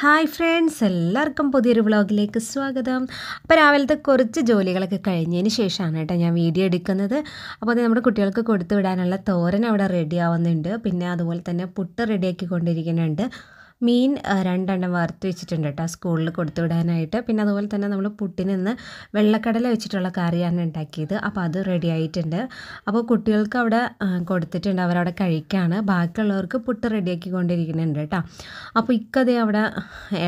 hi friends എല്ലാവർക്കും പുതിയൊരു വ്ളോഗിലേക്ക് സ്വാഗതം അപ്പോൾ രാവിലത്തെ കുറച്ച് ജോലികളൊക്കെ കഴിഞ്ഞതിന് ശേഷമാണ് കേട്ടോ ഞാൻ വീഡിയോ എടുക്കുന്നത് അപ്പോൾ അത് നമ്മുടെ കുട്ടികൾക്ക് കൊടുത്തു വിടാനുള്ള തോരൻ അവിടെ റെഡി ആവുന്നുണ്ട് പിന്നെ അതുപോലെ തന്നെ പുട്ട് റെഡിയാക്കി കൊണ്ടിരിക്കുന്നുണ്ട് മീൻ രണ്ടെണ്ണം വറുത്ത് വെച്ചിട്ടുണ്ട് കേട്ടോ സ്കൂളിൽ കൊടുത്തു വിടാനായിട്ട് പിന്നെ അതുപോലെ തന്നെ നമ്മൾ പുട്ടിനിന്ന് വെള്ളക്കടല വെച്ചിട്ടുള്ള കറിയാണ് ഉണ്ടാക്കിയത് അപ്പോൾ അത് റെഡി ആയിട്ടുണ്ട് അപ്പോൾ കുട്ടികൾക്ക് അവിടെ കൊടുത്തിട്ടുണ്ട് അവരവിടെ കഴിക്കുകയാണ് ബാക്കിയുള്ളവർക്ക് പുട്ട് റെഡിയാക്കി കൊണ്ടിരിക്കുന്നുണ്ട് കേട്ടോ അപ്പോൾ ഇക്കതേ അവിടെ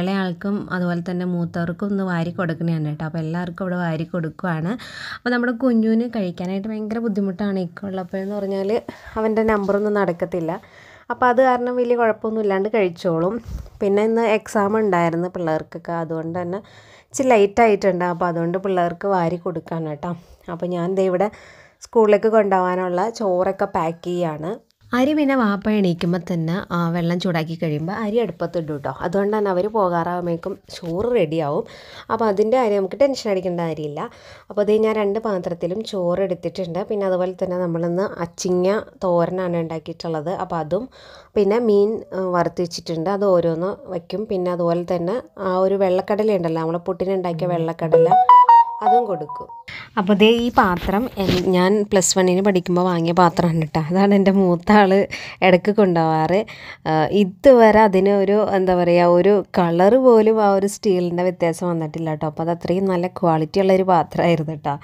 ഇളയാൾക്കും അതുപോലെ തന്നെ മൂത്തവർക്കും ഒന്ന് വാരി കൊടുക്കുന്നതാണ് കേട്ടോ അപ്പോൾ എല്ലാവർക്കും അവിടെ വാരി കൊടുക്കുവാണ് അപ്പോൾ നമ്മുടെ കുഞ്ഞുവിന് കഴിക്കാനായിട്ട് ഭയങ്കര ബുദ്ധിമുട്ടാണ് ഇക്കുള്ളപ്പോഴെന്ന് പറഞ്ഞാൽ അവൻ്റെ നമ്പറൊന്നും നടക്കത്തില്ല അപ്പോൾ അത് കാരണം വലിയ കുഴപ്പമൊന്നും ഇല്ലാണ്ട് കഴിച്ചോളും പിന്നെ ഇന്ന് എക്സാം ഉണ്ടായിരുന്നു പിള്ളേർക്കൊക്കെ അതുകൊണ്ട് തന്നെ ഇച്ചിരി ലൈറ്റ് ആയിട്ടുണ്ട് അപ്പോൾ അതുകൊണ്ട് പിള്ളേർക്ക് വാരി കേട്ടോ അപ്പോൾ ഞാൻ ദേ ഇവിടെ സ്കൂളിലേക്ക് കൊണ്ടുപോകാനുള്ള ചോറൊക്കെ പാക്ക് ചെയ്യാണ് അരി പിന്നെ വാപ്പ എണീക്കുമ്പോൾ തന്നെ വെള്ളം ചൂടാക്കി കഴിയുമ്പോൾ അരി അടുപ്പത്തിടും കേട്ടോ അതുകൊണ്ട് തന്നെ അവർ പോകാറാകുമ്പോഴേക്കും ചോറ് റെഡിയാവും അപ്പോൾ അതിൻ്റെ കാര്യം നമുക്ക് ടെൻഷൻ അടിക്കേണ്ട കാര്യമില്ല അപ്പോൾ അത് ഞാൻ രണ്ട് പാത്രത്തിലും ചോറ് എടുത്തിട്ടുണ്ട് പിന്നെ അതുപോലെ തന്നെ നമ്മളിന്ന് അച്ചിങ്ങ തോരനാണ് ഉണ്ടാക്കിയിട്ടുള്ളത് അപ്പോൾ അതും പിന്നെ മീൻ വറുത്ത് വെച്ചിട്ടുണ്ട് അത് ഓരോന്ന് വയ്ക്കും പിന്നെ അതുപോലെ തന്നെ ആ ഒരു വെള്ളക്കടല ഉണ്ടല്ലോ നമ്മൾ പുട്ടിനുണ്ടാക്കിയ വെള്ളക്കടല അതും കൊടുക്കും അപ്പോൾ ദേ ഈ പാത്രം ഞാൻ പ്ലസ് വണ്ണിന് പഠിക്കുമ്പോൾ വാങ്ങിയ പാത്രമാണ് കേട്ടോ അതാണ് എൻ്റെ മൂത്ത ആൾ ഇടയ്ക്ക് കൊണ്ടുപോവാറ് ഇതുവരെ അതിന് ഒരു എന്താ പറയുക ഒരു കളർ പോലും ആ ഒരു സ്റ്റീലിൻ്റെ വ്യത്യാസം വന്നിട്ടില്ല കേട്ടോ അപ്പോൾ അത് അത്രയും നല്ല ക്വാളിറ്റി ഉള്ളൊരു പാത്രമായിരുന്നു കേട്ടോ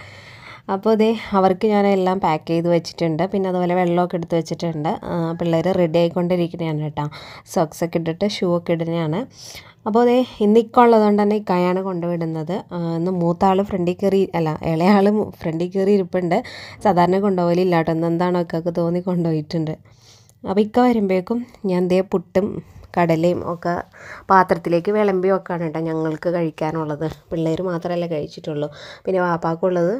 അപ്പോൾ ഇതേ അവർക്ക് ഞാൻ എല്ലാം പാക്ക് ചെയ്ത് വെച്ചിട്ടുണ്ട് പിന്നെ അതുപോലെ വെള്ളമൊക്കെ എടുത്ത് വെച്ചിട്ടുണ്ട് പിള്ളേർ റെഡി ആയിക്കൊണ്ടിരിക്കുന്നതാണ് കേട്ടോ ഒക്കെ ഇട്ടിട്ട് ഷൂ ഒക്കെ ഇടുന്നതാണ് അപ്പോൾ അതേ ഇന്ന് ഇക്ക ഉള്ളതുകൊണ്ട് തന്നെ ഇക്കായാണ് കൊണ്ടുവിടുന്നത് ഇന്ന് മൂത്ത ആൾ ഫ്രണ്ടിൽ കയറി അല്ല ഇളയാൾ ഫ്രണ്ടിൽ കയറി ഇരിപ്പുണ്ട് സാധാരണ കൊണ്ടുപോകലില്ല കേട്ടോ എന്താണോ ഒക്കെ തോന്നി കൊണ്ടുപോയിട്ടുണ്ട് അപ്പോൾ ഇക്ക വരുമ്പോഴേക്കും ഞാൻ ദേ പുട്ടും കടലയും ഒക്കെ പാത്രത്തിലേക്ക് വിളമ്പി വെക്കാണ് കേട്ടോ ഞങ്ങൾക്ക് കഴിക്കാനുള്ളത് പിള്ളേർ മാത്രമല്ല കഴിച്ചിട്ടുള്ളൂ പിന്നെ വാപ്പാക്കുള്ളത്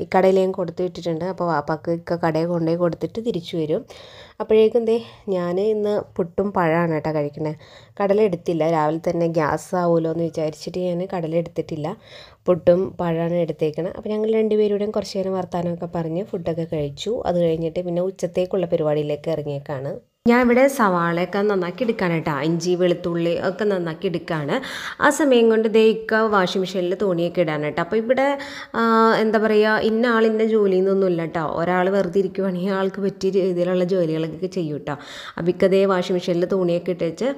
ഈ കടയിലേയും കൊടുത്തു വിട്ടിട്ടുണ്ട് അപ്പോൾ വാപ്പാക്ക് ഇക്ക കടയിൽ കൊണ്ടുപോയി കൊടുത്തിട്ട് തിരിച്ചു വരും അപ്പോഴേക്കും എന്തേ ഞാൻ ഇന്ന് പുട്ടും പഴമാണ് കേട്ടോ കഴിക്കണേ കടല എടുത്തില്ല രാവിലെ തന്നെ ഗ്യാസ് ആവുമല്ലോ എന്ന് വിചാരിച്ചിട്ട് ഞാൻ കടല എടുത്തിട്ടില്ല പുട്ടും പഴമാണ് എടുത്തേക്കണം അപ്പോൾ ഞങ്ങൾ രണ്ടുപേരുടെയും കുറച്ച് നേരം വർത്തമാനമൊക്കെ പറഞ്ഞ് ഫുഡൊക്കെ കഴിച്ചു അത് കഴിഞ്ഞിട്ട് പിന്നെ ഉച്ചത്തേക്കുള്ള പരിപാടിയിലേക്ക് ഇറങ്ങിയേക്കാണ് ഞാൻ ഇവിടെ സവാളയൊക്കെ നന്നാക്കി എടുക്കാണ് കേട്ടോ ഇഞ്ചി വെളുത്തുള്ളി ഒക്കെ നന്നാക്കി എടുക്കുകയാണ് ആ സമയം കൊണ്ട് ഇക്ക വാഷിംഗ് മെഷീനിൽ തോണിയൊക്കെ ഇടാൻ കേട്ടോ അപ്പോൾ ഇവിടെ എന്താ പറയുക ഇന്ന ആൾ ഇന്ന ജോലി ഇല്ല കേട്ടോ ഒരാൾ വെറുതെ ഇരിക്കുവാണെങ്കിൽ ആൾക്ക് പറ്റിയ രീതിയിലുള്ള ജോലികളൊക്കെ ചെയ്യും കേട്ടോ അപ്പോൾ ഇക്കതേ വാഷിംഗ് മെഷീനിൽ തോണിയൊക്കെ ഇട്ടേച്ച്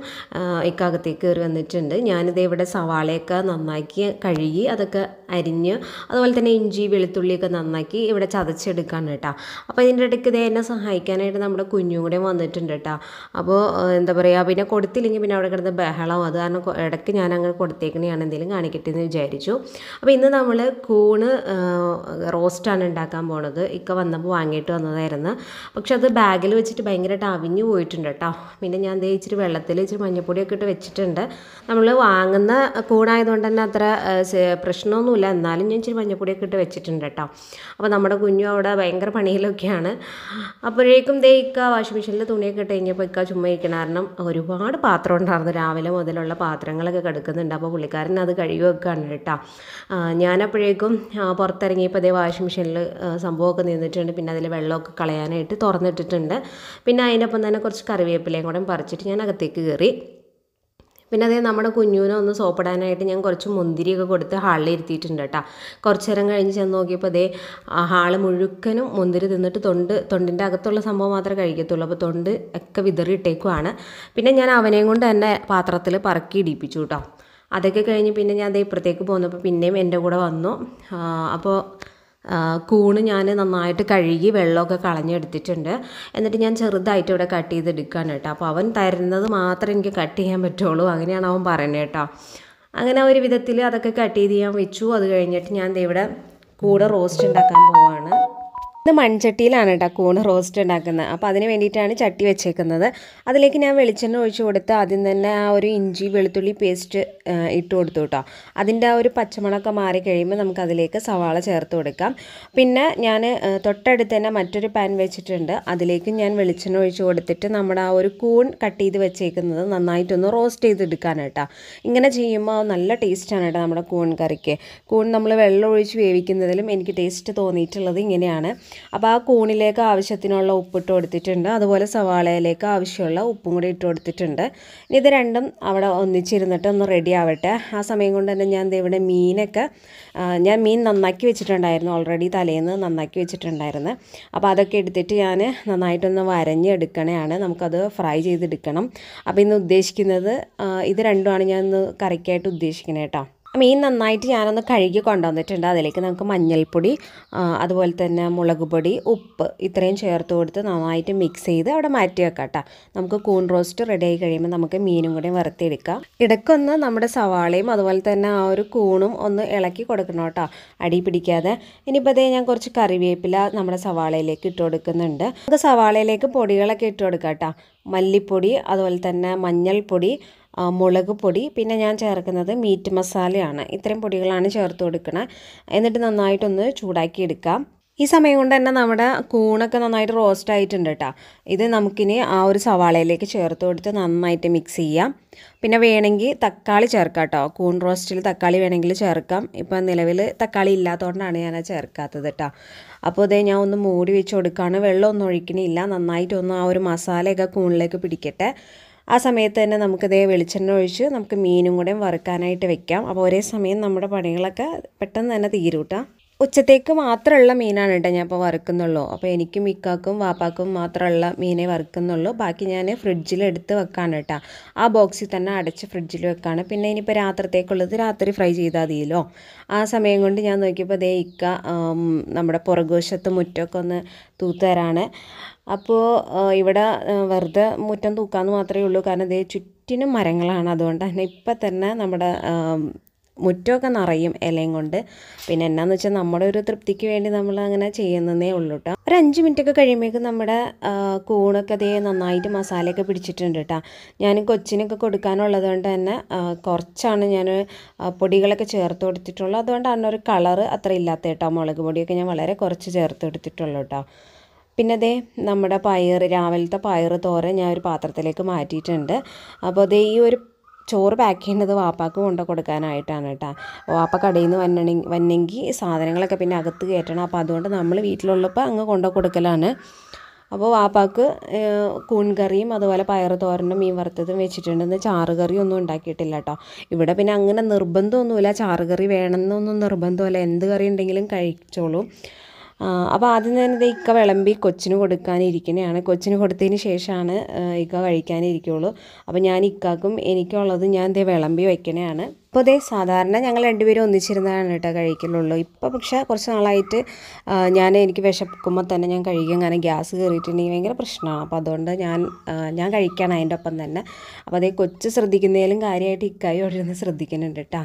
ഇക്കകത്തേക്ക് കയറി വന്നിട്ടുണ്ട് ഞാനിത് ഇവിടെ സവാളയൊക്കെ നന്നാക്കി കഴുകി അതൊക്കെ അരിഞ്ഞ് അതുപോലെ തന്നെ ഇഞ്ചി വെളുത്തുള്ളിയൊക്കെ നന്നാക്കി ഇവിടെ ചതച്ചെടുക്കാണ് കേട്ടോ അപ്പോൾ ഇതിൻ്റെ ഇടയ്ക്ക് ഇതേ എന്നെ സഹായിക്കാനായിട്ട് നമ്മുടെ കുഞ്ഞും കൂടെ വന്നിട്ടുണ്ട് കേട്ടോ അപ്പോൾ എന്താ പറയുക പിന്നെ കൊടുത്തില്ലെങ്കിൽ പിന്നെ അവിടെ കിടന്ന് ബഹളം അത് കാരണം ഇടയ്ക്ക് ഞാൻ അങ്ങ് കൊടുത്തേക്കണെയാണ് എന്തെങ്കിലും കാണിക്കട്ടെ എന്ന് വിചാരിച്ചു അപ്പോൾ ഇന്ന് നമ്മൾ കൂണ് റോസ്റ്റാണ് ഉണ്ടാക്കാൻ പോണത് ഇക്ക വന്നപ്പോൾ വാങ്ങിയിട്ട് വന്നതായിരുന്നു പക്ഷെ അത് ബാഗിൽ വെച്ചിട്ട് ഭയങ്കരമായിട്ട് അവിഞ്ഞു പോയിട്ടുണ്ട് കേട്ടോ പിന്നെ ഞാൻ ദേ ഇച്ചിരി വെള്ളത്തിൽ ഇച്ചിരി മഞ്ഞപ്പൊടിയൊക്കെ ഇട്ട് വെച്ചിട്ടുണ്ട് നമ്മൾ വാങ്ങുന്ന കൂണായതുകൊണ്ട് തന്നെ അത്ര പ്രശ്നമൊന്നുമില്ല എന്നാലും ഞാൻ ഇച്ചിരി മഞ്ഞപ്പൊടിയൊക്കെ ഇട്ട് വെച്ചിട്ടുണ്ട് കേട്ടോ അപ്പോൾ നമ്മുടെ കുഞ്ഞു അവിടെ ഭയങ്കര പണിയിലൊക്കെയാണ് അപ്പോഴേക്കും ദേ ഇക്ക വാഷിംഗ് മെഷീനിൽ തുണിയൊക്കെ ഇട്ട് കഴിഞ്ഞപ്പോൾ ഇക്ക ചുമ്മാ ഇരിക്കണ കാരണം ഒരുപാട് പാത്രം ഉണ്ടായിരുന്നു രാവിലെ മുതലുള്ള പാത്രങ്ങളൊക്കെ കിടക്കുന്നുണ്ട് അപ്പോൾ പുള്ളിക്കാരൻ അത് കഴുകി വെക്കുകയാണ് കേട്ടോ ഞാനപ്പോഴേക്കും പുറത്തിറങ്ങിയപ്പോൾ അതേ വാഷിംഗ് മെഷീനിൽ സംഭവമൊക്കെ നിന്നിട്ടുണ്ട് പിന്നെ അതിൽ വെള്ളമൊക്കെ കളയാനായിട്ട് തുറന്നിട്ടിട്ടുണ്ട് പിന്നെ അതിനൊപ്പം തന്നെ കുറച്ച് കറിവേപ്പിലയും കൂടെ പറിച്ചിട്ട് ഞാൻ അകത്തേക്ക് കയറി പിന്നെ അതേ നമ്മുടെ കുഞ്ഞുവിനെ ഒന്ന് സോപ്പിടാനായിട്ട് ഞാൻ കുറച്ച് മുന്തിരിയൊക്കെ കൊടുത്ത് ഹാളിൽ ഇരുത്തിയിട്ടുണ്ട് കേട്ടോ കുറച്ച് നേരം കഴിഞ്ഞ് ചെന്ന് നോക്കിയപ്പോൾ അതേ ഹാള് മുഴുക്കനും മുന്തിരി തിന്നിട്ട് തൊണ്ട് തൊണ്ടിൻ്റെ അകത്തുള്ള സംഭവം മാത്രമേ കഴിക്കത്തുള്ളൂ അപ്പോൾ തൊണ്ട് ഒക്കെ വിതറിയിട്ടേക്കുവാണ് പിന്നെ ഞാൻ അവനെയും കൊണ്ട് തന്നെ പാത്രത്തിൽ പറക്കി ഇടിപ്പിച്ചു കേട്ടോ അതൊക്കെ കഴിഞ്ഞ് പിന്നെ ഞാൻ അതേ ഇപ്പുറത്തേക്ക് പോന്നപ്പോൾ പിന്നെയും എൻ്റെ കൂടെ വന്നു അപ്പോൾ കൂണ് ഞാൻ നന്നായിട്ട് കഴുകി വെള്ളമൊക്കെ കളഞ്ഞെടുത്തിട്ടുണ്ട് എന്നിട്ട് ഞാൻ ചെറുതായിട്ട് ഇവിടെ കട്ട് ചെയ്തെടുക്കുകയാണ് കേട്ടോ അപ്പോൾ അവൻ തരുന്നത് മാത്രമേ എനിക്ക് കട്ട് ചെയ്യാൻ പറ്റുള്ളൂ അങ്ങനെയാണ് അവൻ പറയുന്നത് കേട്ടോ അങ്ങനെ ഒരു വിധത്തിൽ അതൊക്കെ കട്ട് ചെയ്ത് ഞാൻ വെച്ചു അത് കഴിഞ്ഞിട്ട് ഞാൻ ഇവിടെ കൂടെ റോസ്റ്റ് ഉണ്ടാക്കാൻ പോവാണ് ഇത് മൺചട്ടിയിലാണ് കേട്ടോ കൂണ് റോസ്റ്റ് ഉണ്ടാക്കുന്നത് അപ്പോൾ അതിന് വേണ്ടിയിട്ടാണ് ചട്ടി വെച്ചേക്കുന്നത് അതിലേക്ക് ഞാൻ വെളിച്ചെണ്ണ ഒഴിച്ചു കൊടുത്ത് ആദ്യം തന്നെ ആ ഒരു ഇഞ്ചി വെളുത്തുള്ളി പേസ്റ്റ് ഇട്ട് കൊടുത്തു കേട്ടോ അതിൻ്റെ ആ ഒരു പച്ചമുളകൊക്കെ മാറി കഴിയുമ്പോൾ നമുക്ക് അതിലേക്ക് സവാള ചേർത്ത് കൊടുക്കാം പിന്നെ ഞാൻ തൊട്ടടുത്ത് തന്നെ മറ്റൊരു പാൻ വെച്ചിട്ടുണ്ട് അതിലേക്ക് ഞാൻ വെളിച്ചെണ്ണ ഒഴിച്ചു കൊടുത്തിട്ട് നമ്മുടെ ആ ഒരു കൂൺ കട്ട് ചെയ്ത് വെച്ചേക്കുന്നത് നന്നായിട്ടൊന്ന് റോസ്റ്റ് ചെയ്തെടുക്കാൻ കേട്ടോ ഇങ്ങനെ ചെയ്യുമ്പോൾ നല്ല ടേസ്റ്റാണ് കേട്ടോ നമ്മുടെ കൂൺ കറിക്ക് കൂൺ നമ്മൾ വെള്ളം ഒഴിച്ച് വേവിക്കുന്നതിലും എനിക്ക് ടേസ്റ്റ് തോന്നിയിട്ടുള്ളത് ഇങ്ങനെയാണ് അപ്പോൾ ആ കൂണിലേക്ക് ആവശ്യത്തിനുള്ള ഉപ്പിട്ട് കൊടുത്തിട്ടുണ്ട് അതുപോലെ സവാളയിലേക്ക് ആവശ്യമുള്ള ഉപ്പും കൂടി ഇട്ട് കൊടുത്തിട്ടുണ്ട് ഇനി ഇത് രണ്ടും അവിടെ ഒന്നിച്ചിരുന്നിട്ട് ഒന്ന് റെഡി ആവട്ടെ ആ സമയം കൊണ്ട് തന്നെ ഞാൻ ഇവിടെ മീനൊക്കെ ഞാൻ മീൻ നന്നാക്കി വെച്ചിട്ടുണ്ടായിരുന്നു ഓൾറെഡി തലേന്ന് നന്നാക്കി വെച്ചിട്ടുണ്ടായിരുന്നു അപ്പോൾ അതൊക്കെ എടുത്തിട്ട് ഞാൻ നന്നായിട്ടൊന്ന് വരഞ്ഞെടുക്കണേയാണ് നമുക്കത് ഫ്രൈ ചെയ്തെടുക്കണം അപ്പോൾ ഇന്ന് ഉദ്ദേശിക്കുന്നത് ഇത് രണ്ടുമാണ് ഞാൻ ഇന്ന് കറിക്കായിട്ട് ഉദ്ദേശിക്കുന്നത് കേട്ടോ മീൻ നന്നായിട്ട് ഞാനൊന്ന് കഴുകി കൊണ്ടുവന്നിട്ടുണ്ട് അതിലേക്ക് നമുക്ക് മഞ്ഞൾപ്പൊടി അതുപോലെ തന്നെ മുളക് പൊടി ഉപ്പ് ഇത്രയും ചേർത്ത് കൊടുത്ത് നന്നായിട്ട് മിക്സ് ചെയ്ത് അവിടെ മാറ്റി വെക്കാം കേട്ടോ നമുക്ക് കൂൺ റോസ്റ്റ് റെഡി ആയി കഴിയുമ്പോൾ നമുക്ക് മീനും കൂടി വറുത്തെടുക്കാം ഇടയ്ക്കൊന്ന് നമ്മുടെ സവാളയും അതുപോലെ തന്നെ ആ ഒരു കൂണും ഒന്ന് ഇളക്കി കൊടുക്കണം കേട്ടോ അടി പിടിക്കാതെ ഇനിയിപ്പോൾ അതേ ഞാൻ കുറച്ച് കറിവേപ്പില നമ്മുടെ സവാളയിലേക്ക് ഇട്ട് കൊടുക്കുന്നുണ്ട് നമുക്ക് സവാളയിലേക്ക് പൊടികളൊക്കെ ഇട്ട് കൊടുക്കാം കേട്ടോ മല്ലിപ്പൊടി അതുപോലെ തന്നെ മഞ്ഞൾപ്പൊടി മുളക് പൊടി പിന്നെ ഞാൻ ചേർക്കുന്നത് മീറ്റ് മസാലയാണ് ഇത്രയും പൊടികളാണ് ചേർത്ത് കൊടുക്കുന്നത് എന്നിട്ട് നന്നായിട്ടൊന്ന് ചൂടാക്കി എടുക്കാം ഈ സമയം കൊണ്ട് തന്നെ നമ്മുടെ കൂണൊക്കെ നന്നായിട്ട് റോസ്റ്റ് ആയിട്ടുണ്ട് കേട്ടോ ഇത് നമുക്കിനി ആ ഒരു സവാളയിലേക്ക് ചേർത്ത് കൊടുത്ത് നന്നായിട്ട് മിക്സ് ചെയ്യാം പിന്നെ വേണമെങ്കിൽ തക്കാളി ചേർക്കാം കേട്ടോ കൂൺ റോസ്റ്റിൽ തക്കാളി വേണമെങ്കിൽ ചേർക്കാം ഇപ്പം നിലവിൽ തക്കാളി ഇല്ലാത്തതുകൊണ്ടാണ് ഞാൻ ചേർക്കാത്തത് കേട്ടോ അപ്പോൾ ഇതേ ഞാൻ ഒന്ന് മൂടി വെച്ച് കൊടുക്കുകയാണ് വെള്ളമൊന്നും ഒഴിക്കണില്ല നന്നായിട്ടൊന്ന് ആ ഒരു മസാലയൊക്കെ കൂണിലേക്ക് പിടിക്കട്ടെ ആ സമയത്ത് തന്നെ നമുക്ക് ഇതേ വെളിച്ചെണ്ണ ഒഴിച്ച് നമുക്ക് മീനും കൂടെ വറുക്കാനായിട്ട് വെക്കാം അപ്പോൾ ഒരേ സമയം നമ്മുടെ പണികളൊക്കെ പെട്ടെന്ന് തന്നെ തീരൂട്ടാം ഉച്ചത്തേക്ക് മാത്രമുള്ള മീനാണ് കേട്ടോ ഞാൻ ഇപ്പോൾ വറുക്കുന്നുള്ളൂ അപ്പോൾ എനിക്കും മിക്കാക്കും വാപ്പാക്കും മാത്രമുള്ള മീനെ വറുക്കുന്നുള്ളൂ ബാക്കി ഞാൻ ഫ്രിഡ്ജിൽ എടുത്ത് വെക്കാണ് കേട്ടോ ആ ബോക്സിൽ തന്നെ അടച്ച് ഫ്രിഡ്ജിൽ വെക്കാണ് പിന്നെ ഇനിയിപ്പോൾ രാത്രിത്തേക്കുള്ളത് രാത്രി ഫ്രൈ ചെയ്താൽ മതിയല്ലോ ആ സമയം കൊണ്ട് ഞാൻ നോക്കിയപ്പോൾ ദേ ഇക്ക നമ്മുടെ പുറകുവശത്ത് മുറ്റമൊക്കെ ഒന്ന് തൂത്തരാണ് അപ്പോൾ ഇവിടെ വെറുതെ മുറ്റം തൂക്കാമെന്ന് മാത്രമേ ഉള്ളൂ കാരണം ദേ ചുറ്റിനും മരങ്ങളാണ് അതുകൊണ്ട് തന്നെ ഇപ്പം തന്നെ നമ്മുടെ മുറ്റമൊക്കെ നിറയും ഇലയും കൊണ്ട് പിന്നെ എന്നാന്ന് വെച്ചാൽ നമ്മുടെ ഒരു തൃപ്തിക്ക് വേണ്ടി നമ്മൾ അങ്ങനെ ചെയ്യുന്നതേ ഉള്ളൂ കേട്ടോ ഒരു അഞ്ച് മിനിറ്റ് ഒക്കെ കഴിയുമ്പോഴേക്കും നമ്മുടെ കൂണൊക്കെ അതേ നന്നായിട്ട് മസാലയൊക്കെ പിടിച്ചിട്ടുണ്ട് കേട്ടോ ഞാൻ കൊച്ചിനൊക്കെ കൊടുക്കാനുള്ളത് കൊണ്ട് തന്നെ കുറച്ചാണ് ഞാൻ പൊടികളൊക്കെ ചേർത്ത് കൊടുത്തിട്ടുള്ളൂ അതുകൊണ്ടാണ് ഒരു കളറ് അത്ര ഇല്ലാത്ത കേട്ടോ മുളക് പൊടിയൊക്കെ ഞാൻ വളരെ കുറച്ച് ചേർത്ത് കൊടുത്തിട്ടുള്ളൂ കേട്ടോ പിന്നെ അതേ നമ്മുടെ പയർ രാവിലത്തെ പയർ തോരൻ ഞാൻ ഒരു പാത്രത്തിലേക്ക് മാറ്റിയിട്ടുണ്ട് അപ്പോൾ അതേ ഈ ഒരു ചോറ് പാക്ക് ചെയ്യേണ്ടത് വാപ്പാക്ക് കൊണ്ട് കൊടുക്കാനായിട്ടാണ് കേട്ടോ വാപ്പ കടയിൽ നിന്ന് വന്നെങ്കിൽ വന്നെങ്കിൽ സാധനങ്ങളൊക്കെ പിന്നെ അകത്ത് കയറ്റണം അപ്പോൾ അതുകൊണ്ട് നമ്മൾ വീട്ടിലുള്ളപ്പോൾ അങ്ങ് കൊണ്ട് കൊടുക്കലാണ് അപ്പോൾ വാപ്പാക്ക് കൂൺകറിയും അതുപോലെ പയർ തോരനും മീൻ വറുത്തതും വെച്ചിട്ടുണ്ടെന്ന് ചാറ് കറി ഒന്നും ഉണ്ടാക്കിയിട്ടില്ല കേട്ടോ ഇവിടെ പിന്നെ അങ്ങനെ നിർബന്ധമൊന്നുമില്ല ചാറ് കറി വേണമെന്നൊന്നും നിർബന്ധമല്ല എന്ത് കറി ഉണ്ടെങ്കിലും കഴിച്ചോളൂ അപ്പോൾ ആദ്യം തന്നെ ഇക്ക വിളമ്പി കൊച്ചിന് കൊടുക്കാനിരിക്കണയാണ് കൊച്ചിന് കൊടുത്തതിന് ശേഷമാണ് ഇക്ക കഴിക്കാനിരിക്കുള്ളൂ അപ്പോൾ ഞാൻ ഇക്കാക്കും എനിക്കുള്ളത് ഞാൻ ഇതേ വിളമ്പി വയ്ക്കണയാണ് അപ്പോൾ ഇതേ സാധാരണ ഞങ്ങൾ രണ്ടുപേരും ഒന്നിച്ചിരുന്നാണ് കേട്ടോ കഴിക്കലുള്ളൂ ഇപ്പോൾ പക്ഷേ കുറച്ച് നാളായിട്ട് ഞാൻ എനിക്ക് വിശക്കുമ്പോൾ തന്നെ ഞാൻ കഴിക്കും കാരണം ഗ്യാസ് കയറിയിട്ടുണ്ടെങ്കിൽ ഭയങ്കര പ്രശ്നമാണ് അപ്പോൾ അതുകൊണ്ട് ഞാൻ ഞാൻ കഴിക്കണം അതിൻ്റെ ഒപ്പം തന്നെ അപ്പോൾ അതേ കൊച്ച് ശ്രദ്ധിക്കുന്നതിലും കാര്യമായിട്ട് ഇക്കായി ഓടിയിരുന്ന് ശ്രദ്ധിക്കുന്നുണ്ട് കേട്ടോ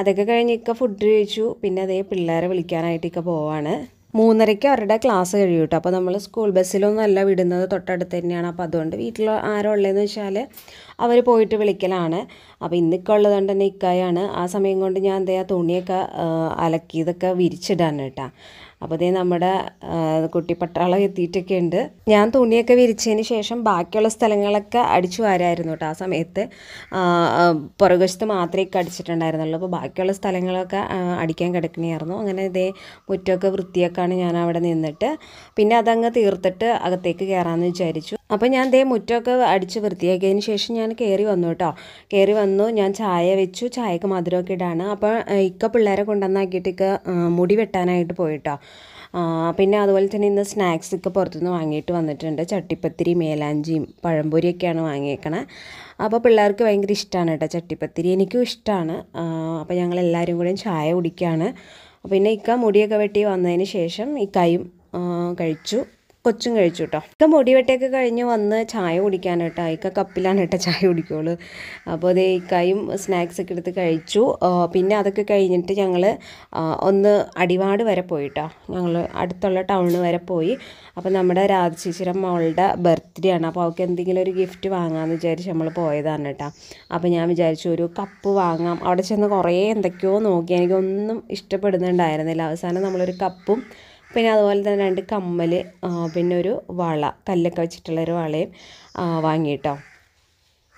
അതൊക്കെ കഴിഞ്ഞ് ഇക്ക ഫുഡ് കഴിച്ചു പിന്നെ അതേ പിള്ളേരെ വിളിക്കാനായിട്ട് ഇക്ക പോവാണ് മൂന്നരയ്ക്ക് അവരുടെ ക്ലാസ് കഴിയും കേട്ടോ അപ്പോൾ നമ്മൾ സ്കൂൾ ബസ്സിലൊന്നുമല്ല വിടുന്നത് തൊട്ടടുത്ത് തന്നെയാണ് അപ്പോൾ അതുകൊണ്ട് വീട്ടിൽ ആരോ ഉള്ളതെന്ന് വെച്ചാൽ അവർ പോയിട്ട് വിളിക്കലാണ് അപ്പോൾ ഇന്നിക്ക ഉള്ളതുകൊണ്ട് തന്നെ ഇക്കായാണ് ആ സമയം കൊണ്ട് ഞാൻ എന്താ തുണിയൊക്കെ അലക്കിയതൊക്കെ വിരിച്ചിടാൻ കേട്ടോ അപ്പോൾ ഇതേ നമ്മുടെ പട്ടാളം എത്തിയിട്ടൊക്കെ ഉണ്ട് ഞാൻ തുണിയൊക്കെ വിരിച്ചതിന് ശേഷം ബാക്കിയുള്ള സ്ഥലങ്ങളൊക്കെ അടിച്ചു വാരായിരുന്നു കേട്ടോ ആ സമയത്ത് പുറകുവശത്ത് മാത്രമേ കടിച്ചിട്ടുണ്ടായിരുന്നുള്ളൂ അപ്പോൾ ബാക്കിയുള്ള സ്ഥലങ്ങളൊക്കെ അടിക്കാൻ കിടക്കണയായിരുന്നു അങ്ങനെ ഇതേ മുറ്റമൊക്കെ വൃത്തിയൊക്കെയാണ് ഞാൻ അവിടെ നിന്നിട്ട് പിന്നെ അതങ്ങ് തീർത്തിട്ട് അകത്തേക്ക് കയറാമെന്ന് വിചാരിച്ചു അപ്പോൾ ഞാൻ ദേ മുറ്റമൊക്കെ അടിച്ച് വൃത്തിയാക്കിയതിന് ശേഷം ഞാൻ കയറി വന്നു കേട്ടോ കയറി വന്നു ഞാൻ ചായ വെച്ചു ചായക്ക് മധുരമൊക്കെ ഇടാണ് അപ്പോൾ ഇക്ക പിള്ളേരെ കൊണ്ടുവന്നാക്കിയിട്ട് ഇക്ക മുടി വെട്ടാനായിട്ട് പോയിട്ടോ പിന്നെ അതുപോലെ തന്നെ ഇന്ന് സ്നാക്സ് ഒക്കെ പുറത്തുനിന്ന് വാങ്ങിയിട്ട് വന്നിട്ടുണ്ട് ചട്ടിപ്പത്തിരി മേലാഞ്ചിയും പഴംപൊരിയൊക്കെയാണ് വാങ്ങിയേക്കണേ അപ്പോൾ പിള്ളേർക്ക് ഭയങ്കര ഇഷ്ടമാണ് കേട്ടോ ചട്ടിപ്പത്തിരി എനിക്കും ഇഷ്ടമാണ് അപ്പോൾ ഞങ്ങൾ എല്ലാവരും കൂടെയും ചായ കുടിക്കുകയാണ് പിന്നെ ഇക്ക മുടിയൊക്കെ വെട്ടി വന്നതിന് ശേഷം ഇക്കായും കഴിച്ചു കൊച്ചും കഴിച്ചു കേട്ടോ ഇപ്പം മുടി വെട്ടയൊക്കെ കഴിഞ്ഞ് വന്ന് ചായ കുടിക്കാൻ കേട്ടോ ഇക്ക കപ്പിലാണ് കേട്ടോ ചായ കുടിക്കുള്ളൂ അപ്പോൾ അതേ ഇക്കായും സ്നാക്സ് ഒക്കെ എടുത്ത് കഴിച്ചു പിന്നെ അതൊക്കെ കഴിഞ്ഞിട്ട് ഞങ്ങൾ ഒന്ന് അടിവാട് വരെ പോയിട്ടോ ഞങ്ങൾ അടുത്തുള്ള ടൗണിൽ വരെ പോയി അപ്പോൾ നമ്മുടെ രാധശിശിരം മോളുടെ ബർത്ത്ഡേ ആണ് അപ്പോൾ അവൾക്ക് എന്തെങ്കിലും ഒരു ഗിഫ്റ്റ് വാങ്ങാമെന്ന് വിചാരിച്ച് നമ്മൾ പോയതാണ് കേട്ടോ അപ്പോൾ ഞാൻ വിചാരിച്ചു ഒരു കപ്പ് വാങ്ങാം അവിടെ ചെന്ന് കുറേ എന്തൊക്കെയോ നോക്കി എനിക്കൊന്നും ഇഷ്ടപ്പെടുന്നുണ്ടായിരുന്നില്ല അവസാനം നമ്മളൊരു കപ്പും പിന്നെ അതുപോലെ തന്നെ രണ്ട് കമ്മൽ പിന്നെ ഒരു വള കല്ലൊക്കെ വെച്ചിട്ടുള്ളൊരു വളയും വാങ്ങിയിട്ടോ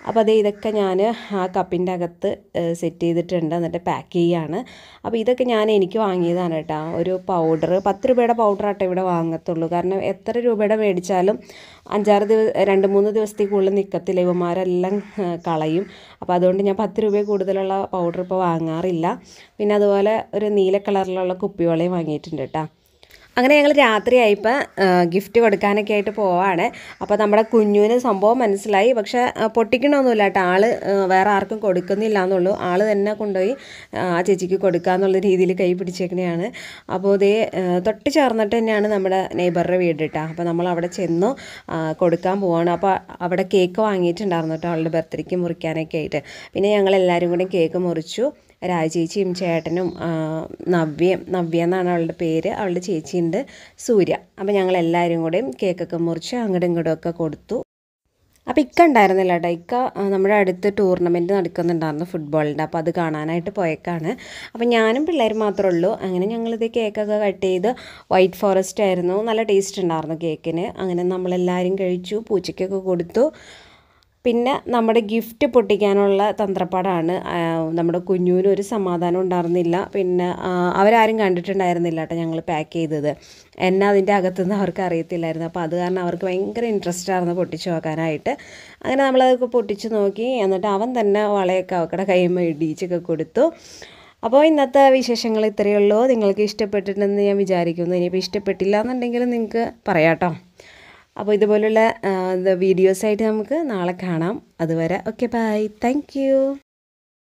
അപ്പോൾ അത് ഇതൊക്കെ ഞാൻ ആ കപ്പിൻ്റെ അകത്ത് സെറ്റ് ചെയ്തിട്ടുണ്ട് എന്നിട്ട് പാക്ക് ചെയ്യുകയാണ് അപ്പോൾ ഇതൊക്കെ ഞാൻ എനിക്ക് വാങ്ങിയതാണ് കേട്ടോ ഒരു പൗഡർ പത്ത് രൂപയുടെ പൗഡർ ആട്ടോ ഇവിടെ വാങ്ങത്തുള്ളൂ കാരണം എത്ര രൂപയുടെ മേടിച്ചാലും അഞ്ചാറ് ദിവസം രണ്ട് മൂന്ന് ദിവസത്തിൽ കൂടുതൽ നിൽക്കത്തില്ല ഇവന്മാരെല്ലാം കളയും അപ്പോൾ അതുകൊണ്ട് ഞാൻ പത്ത് രൂപ കൂടുതലുള്ള പൗഡർ ഇപ്പോൾ വാങ്ങാറില്ല പിന്നെ അതുപോലെ ഒരു നീല കളറിലുള്ള കുപ്പിവളയും വാങ്ങിയിട്ടുണ്ട് കേട്ടോ അങ്ങനെ ഞങ്ങൾ രാത്രിയായപ്പോൾ ഗിഫ്റ്റ് കൊടുക്കാനൊക്കെ ആയിട്ട് പോവാണ് അപ്പോൾ നമ്മുടെ കുഞ്ഞുവിന് സംഭവം മനസ്സിലായി പക്ഷെ പൊട്ടിക്കണമൊന്നുമില്ല കേട്ടോ ആൾ വേറെ ആർക്കും കൊടുക്കുന്നില്ല എന്നുള്ളൂ ആൾ തന്നെ കൊണ്ടുപോയി ആ ചേച്ചിക്ക് കൊടുക്കുക എന്നുള്ള രീതിയിൽ കൈ പിടിച്ചേക്കണെയാണ് അപ്പോൾ ഇതേ തൊട്ട് ചേർന്നിട്ട് തന്നെയാണ് നമ്മുടെ നെയ്ബറുടെ വീട് കേട്ടോ അപ്പോൾ നമ്മൾ അവിടെ ചെന്നു കൊടുക്കാൻ പോവാണ് അപ്പോൾ അവിടെ കേക്ക് വാങ്ങിയിട്ടുണ്ടായിരുന്നു കേട്ടോ അവളുടെ ബർത്ത്ഡേക്ക് മുറിക്കാനൊക്കെ ആയിട്ട് പിന്നെ ഞങ്ങൾ എല്ലാവരും കൂടി കേക്ക് മുറിച്ചു രാജേച്ചിയും ചേട്ടനും നവ്യയും നവ്യ എന്നാണ് അവളുടെ പേര് അവളുടെ ചേച്ചിയുണ്ട് സൂര്യ അപ്പോൾ ഞങ്ങൾ എല്ലാവരും കൂടെയും കേക്കൊക്കെ മുറിച്ച് അങ്ങോട്ടും ഒക്കെ കൊടുത്തു അപ്പം ഇക്ക ഉണ്ടായിരുന്നില്ല കേട്ടോ ഇക്ക നമ്മുടെ അടുത്ത് ടൂർണമെൻറ്റ് നടക്കുന്നുണ്ടായിരുന്നു ഫുട്ബോളിൻ്റെ അപ്പോൾ അത് കാണാനായിട്ട് പോയേക്കാണ് അപ്പോൾ ഞാനും പിള്ളേർ മാത്രമേ ഉള്ളൂ അങ്ങനെ ഞങ്ങളിത് കേക്കൊക്കെ കട്ട് ചെയ്ത് വൈറ്റ് ഫോറസ്റ്റ് ആയിരുന്നു നല്ല ടേസ്റ്റ് ഉണ്ടായിരുന്നു കേക്കിന് അങ്ങനെ നമ്മളെല്ലാവരും കഴിച്ചു പൂച്ചയ്ക്കൊക്കെ കൊടുത്തു പിന്നെ നമ്മുടെ ഗിഫ്റ്റ് പൊട്ടിക്കാനുള്ള തന്ത്രപ്പാടാണ് നമ്മുടെ കുഞ്ഞുവിന് ഒരു സമാധാനം ഉണ്ടായിരുന്നില്ല പിന്നെ അവരാരും കണ്ടിട്ടുണ്ടായിരുന്നില്ല കേട്ടോ ഞങ്ങൾ പാക്ക് ചെയ്തത് എന്നെ അതിൻ്റെ അകത്തുനിന്ന് അവർക്ക് അറിയത്തില്ലായിരുന്നു അപ്പോൾ അത് കാരണം അവർക്ക് ഭയങ്കര ഇൻട്രസ്റ്റ് ആയിരുന്നു പൊട്ടിച്ചു നോക്കാനായിട്ട് അങ്ങനെ നമ്മളത് പൊട്ടിച്ചു നോക്കി എന്നിട്ട് അവൻ തന്നെ വളയൊക്കെ അവക്കടെ കൈമ ഇടിച്ചൊക്കെ കൊടുത്തു അപ്പോൾ ഇന്നത്തെ വിശേഷങ്ങൾ ഇത്രയേ ഉള്ളൂ നിങ്ങൾക്ക് ഇഷ്ടപ്പെട്ടിട്ടുണ്ടെന്ന് ഞാൻ വിചാരിക്കുന്നു ഇനിയിപ്പോൾ ഇഷ്ടപ്പെട്ടില്ല എന്നുണ്ടെങ്കിൽ നിങ്ങൾക്ക് പറയാം കേട്ടോ അപ്പോൾ ഇതുപോലുള്ള വീഡിയോസായിട്ട് നമുക്ക് നാളെ കാണാം അതുവരെ ഓക്കെ ബൈ താങ്ക്